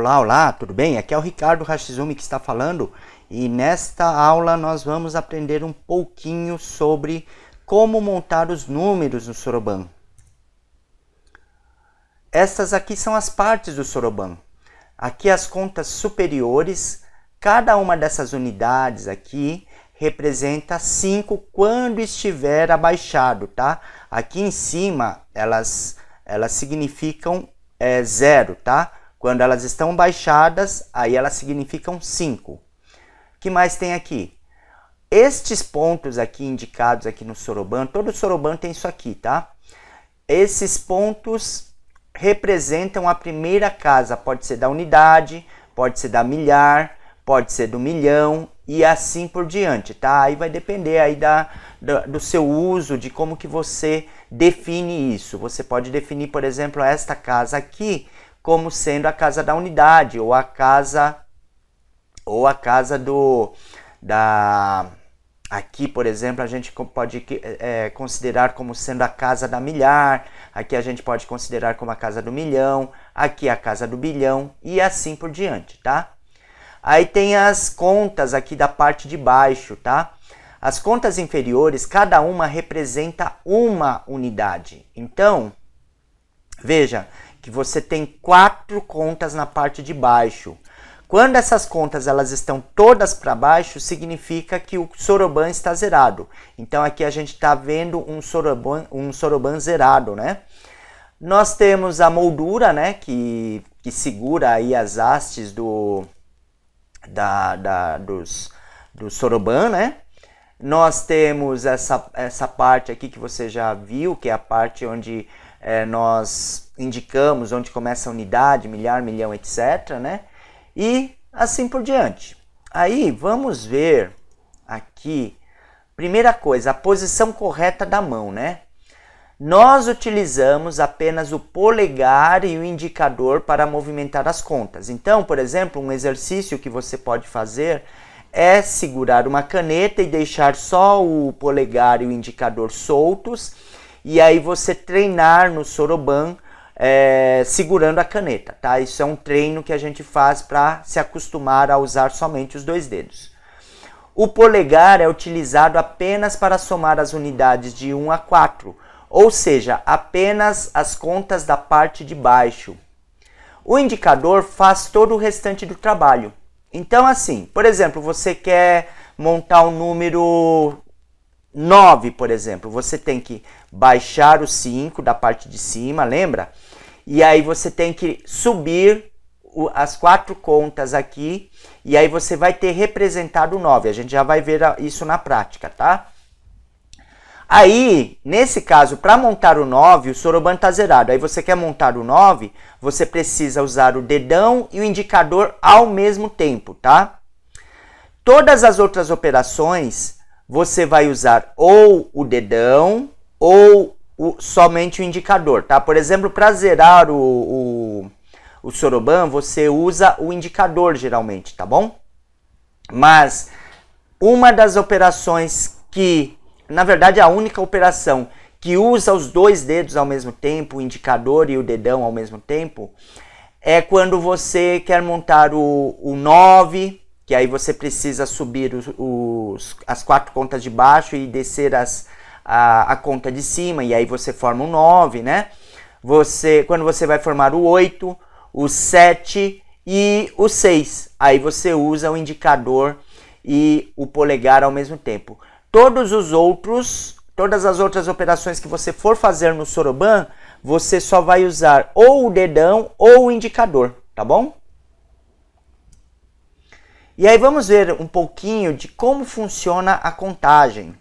Olá, olá, tudo bem? Aqui é o Ricardo Hashizumi que está falando e nesta aula nós vamos aprender um pouquinho sobre como montar os números no Soroban. Estas aqui são as partes do Soroban. Aqui as contas superiores, cada uma dessas unidades aqui representa 5 quando estiver abaixado, tá? Aqui em cima elas, elas significam é, zero, Tá? Quando elas estão baixadas, aí elas significam 5. O que mais tem aqui? Estes pontos aqui indicados aqui no soroban, todo soroban tem isso aqui, tá? Esses pontos representam a primeira casa, pode ser da unidade, pode ser da milhar, pode ser do milhão e assim por diante, tá? Aí vai depender aí da, da, do seu uso, de como que você define isso. Você pode definir, por exemplo, esta casa aqui como sendo a casa da unidade ou a casa ou a casa do da Aqui, por exemplo, a gente pode é, considerar como sendo a casa da milhar, aqui a gente pode considerar como a casa do milhão, aqui a casa do bilhão e assim por diante, tá? Aí tem as contas aqui da parte de baixo, tá? As contas inferiores, cada uma representa uma unidade. Então, veja, que você tem quatro contas na parte de baixo. Quando essas contas elas estão todas para baixo, significa que o soroban está zerado. Então aqui a gente está vendo um soroban, um soroban zerado, né? Nós temos a moldura, né, que, que segura aí as hastes do, da, da, dos, do soroban, né? Nós temos essa, essa parte aqui que você já viu, que é a parte onde é, nós indicamos onde começa a unidade, milhar, milhão, etc. Né? E assim por diante. Aí vamos ver aqui, primeira coisa, a posição correta da mão, né? Nós utilizamos apenas o polegar e o indicador para movimentar as contas. Então, por exemplo, um exercício que você pode fazer é segurar uma caneta e deixar só o polegar e o indicador soltos, e aí você treinar no soroban é, segurando a caneta, tá? Isso é um treino que a gente faz para se acostumar a usar somente os dois dedos. O polegar é utilizado apenas para somar as unidades de 1 a 4, ou seja, apenas as contas da parte de baixo. O indicador faz todo o restante do trabalho. Então, assim, por exemplo, você quer montar um número 9, por exemplo, você tem que baixar o 5 da parte de cima, lembra? E aí você tem que subir as quatro contas aqui e aí você vai ter representado o 9. A gente já vai ver isso na prática, tá? Aí, nesse caso, para montar o 9, o soroban está zerado. Aí você quer montar o 9, você precisa usar o dedão e o indicador ao mesmo tempo, tá? Todas as outras operações você vai usar ou o dedão ou o, somente o indicador, tá? Por exemplo, para zerar o, o, o soroban, você usa o indicador geralmente, tá bom? Mas uma das operações que, na verdade, é a única operação que usa os dois dedos ao mesmo tempo, o indicador e o dedão ao mesmo tempo, é quando você quer montar o, o 9 que aí você precisa subir os, os, as quatro contas de baixo e descer as, a, a conta de cima, e aí você forma o um 9, né? Você, quando você vai formar o 8, o 7 e o 6, aí você usa o indicador e o polegar ao mesmo tempo. Todos os outros, todas as outras operações que você for fazer no Soroban, você só vai usar ou o dedão ou o indicador, tá bom? E aí vamos ver um pouquinho de como funciona a contagem.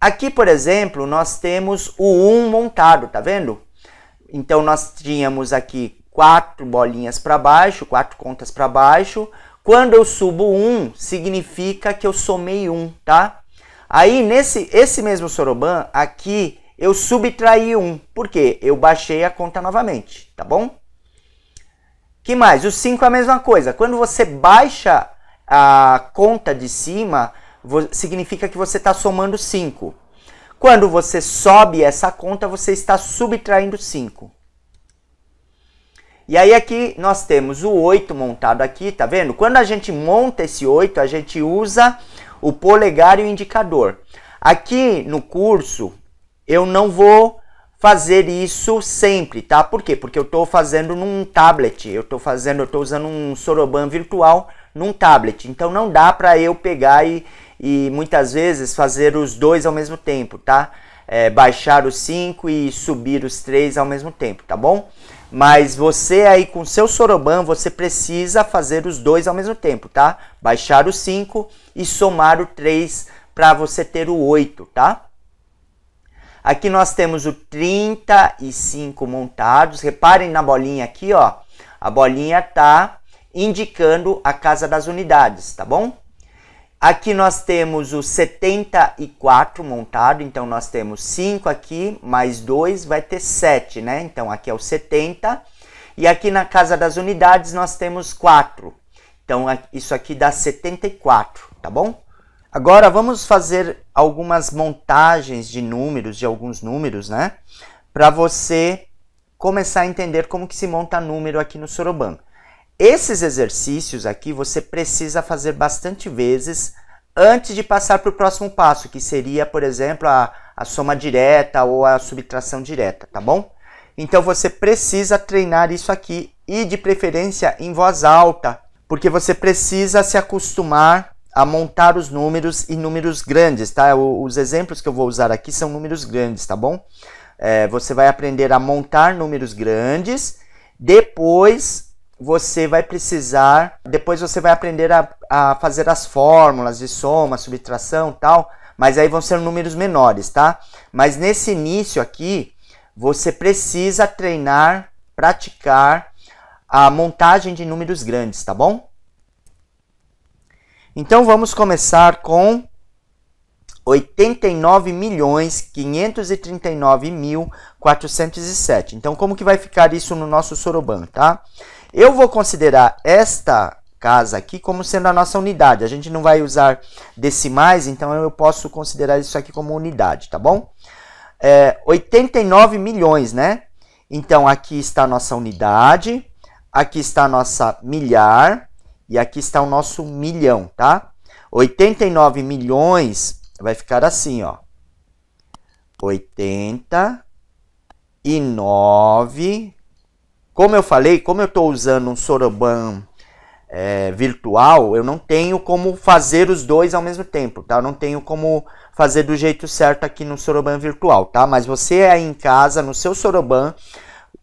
Aqui, por exemplo, nós temos o 1 montado, tá vendo? Então nós tínhamos aqui quatro bolinhas para baixo, quatro contas para baixo. Quando eu subo 1, significa que eu somei 1, tá? Aí nesse esse mesmo soroban aqui eu subtraí 1, porque eu baixei a conta novamente, tá bom? Que mais? O 5 é a mesma coisa. Quando você baixa a conta de cima, significa que você está somando 5. Quando você sobe essa conta, você está subtraindo 5. E aí aqui nós temos o 8 montado aqui, tá vendo? Quando a gente monta esse 8, a gente usa o polegar e o indicador. Aqui no curso, eu não vou fazer isso sempre, tá? Por quê? Porque eu estou fazendo num tablet, eu estou fazendo, eu estou usando um soroban virtual num tablet, então não dá para eu pegar e, e muitas vezes fazer os dois ao mesmo tempo, tá? É, baixar os 5 e subir os 3 ao mesmo tempo, tá bom? Mas você aí com seu soroban, você precisa fazer os dois ao mesmo tempo, tá? Baixar o 5 e somar o 3 para você ter o 8, tá? Aqui nós temos o 35 montados. Reparem na bolinha aqui, ó. A bolinha tá indicando a casa das unidades, tá bom? Aqui nós temos o 74 montado, então nós temos 5 aqui, mais 2 vai ter 7, né? Então aqui é o 70. E aqui na casa das unidades nós temos 4. Então isso aqui dá 74, tá bom? Agora vamos fazer algumas montagens de números, de alguns números, né? Para você começar a entender como que se monta número aqui no Soroban. Esses exercícios aqui você precisa fazer bastante vezes antes de passar para o próximo passo, que seria, por exemplo, a, a soma direta ou a subtração direta, tá bom? Então você precisa treinar isso aqui e de preferência em voz alta, porque você precisa se acostumar a montar os números e números grandes, tá? Os exemplos que eu vou usar aqui são números grandes, tá bom? É, você vai aprender a montar números grandes, depois você vai precisar, depois você vai aprender a, a fazer as fórmulas de soma, subtração tal, mas aí vão ser números menores, tá? Mas nesse início aqui, você precisa treinar, praticar a montagem de números grandes, tá bom? Então vamos começar com 89.539.407. milhões mil Então como que vai ficar isso no nosso soroban, tá? Eu vou considerar esta casa aqui como sendo a nossa unidade. A gente não vai usar decimais, então eu posso considerar isso aqui como unidade, tá bom? É, 89 milhões, né? Então aqui está a nossa unidade, aqui está a nossa milhar, e aqui está o nosso milhão, tá? 89 milhões vai ficar assim, ó. 89. Como eu falei, como eu estou usando um soroban é, virtual, eu não tenho como fazer os dois ao mesmo tempo, tá? Eu não tenho como fazer do jeito certo aqui no soroban virtual, tá? Mas você aí em casa, no seu soroban,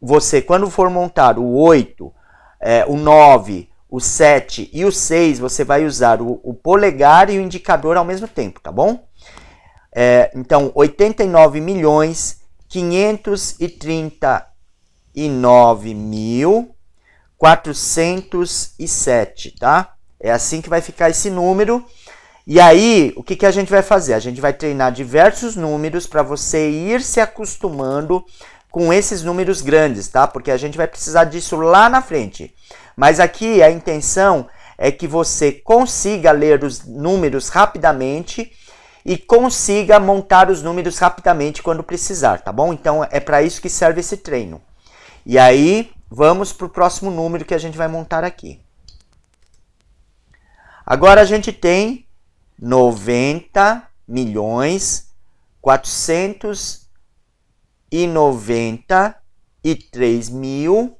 você quando for montar o 8, é, o 9 o 7 e o 6, você vai usar o, o polegar e o indicador ao mesmo tempo, tá bom? É, então, 89 milhões 539 mil 407, tá? É assim que vai ficar esse número. E aí, o que, que a gente vai fazer? A gente vai treinar diversos números para você ir se acostumando com esses números grandes, tá? Porque a gente vai precisar disso lá na frente. Mas aqui a intenção é que você consiga ler os números rapidamente e consiga montar os números rapidamente quando precisar, tá bom? Então é para isso que serve esse treino. E aí vamos para o próximo número que a gente vai montar aqui. Agora a gente tem 90 milhões 493 mil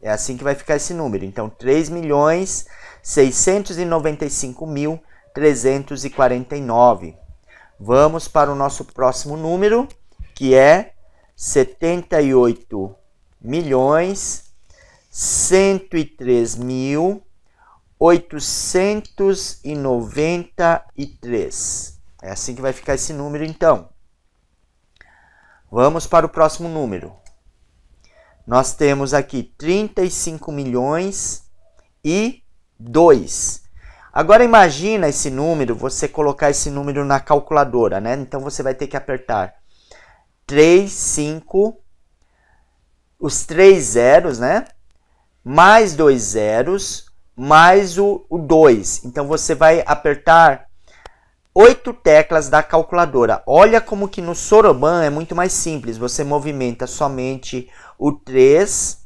É assim que vai ficar esse número. Então, 3 milhões 695 mil 349. Vamos para o nosso próximo número, que é 78 milhões 103 mil 893. É assim que vai ficar esse número então. Vamos para o próximo número, nós temos aqui 35 milhões e 2. Agora imagina esse número, você colocar esse número na calculadora, né? Então você vai ter que apertar 3, 5, os três zeros, né? Mais dois zeros, mais o, o 2. Então você vai apertar oito teclas da calculadora. Olha como que no Soroban é muito mais simples. Você movimenta somente o 3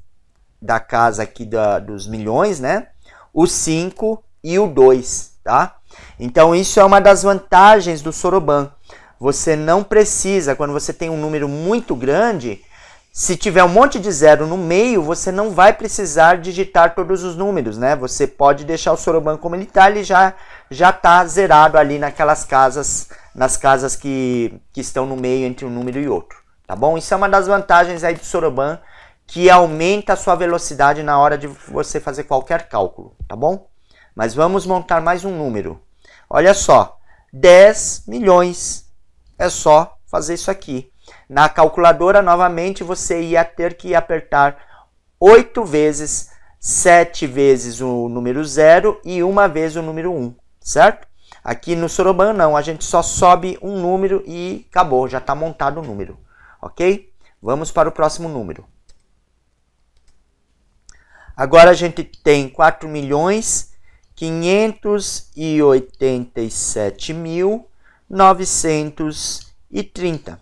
da casa aqui da, dos milhões, né? O 5 e o 2, tá? Então isso é uma das vantagens do Soroban. Você não precisa, quando você tem um número muito grande, se tiver um monte de zero no meio, você não vai precisar digitar todos os números, né? Você pode deixar o Soroban como ele está, ele já já está zerado ali naquelas casas, nas casas que, que estão no meio entre um número e outro, tá bom? Isso é uma das vantagens aí do Soroban, que aumenta a sua velocidade na hora de você fazer qualquer cálculo, tá bom? Mas vamos montar mais um número. Olha só, 10 milhões. É só fazer isso aqui. Na calculadora, novamente, você ia ter que apertar oito vezes, sete vezes o número zero e uma vez o número um, certo? Aqui no Soroban não, a gente só sobe um número e acabou, já está montado o número, ok? Vamos para o próximo número. Agora a gente tem 4 milhões 587 mil 930.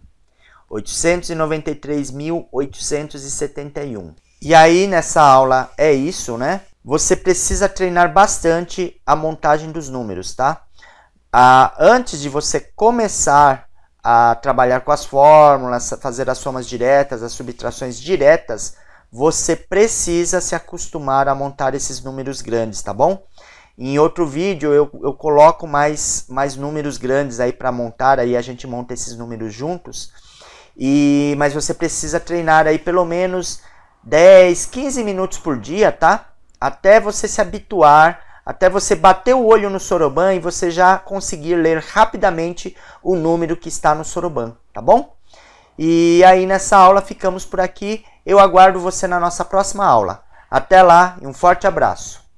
893.871. E aí nessa aula é isso, né? Você precisa treinar bastante a montagem dos números, tá? Ah, antes de você começar a trabalhar com as fórmulas, fazer as somas diretas, as subtrações diretas, você precisa se acostumar a montar esses números grandes, tá bom? Em outro vídeo eu, eu coloco mais, mais números grandes aí para montar, aí a gente monta esses números juntos. E mas você precisa treinar aí pelo menos 10, 15 minutos por dia, tá? Até você se habituar, até você bater o olho no soroban e você já conseguir ler rapidamente o número que está no soroban, tá bom? E aí nessa aula ficamos por aqui. Eu aguardo você na nossa próxima aula. Até lá e um forte abraço.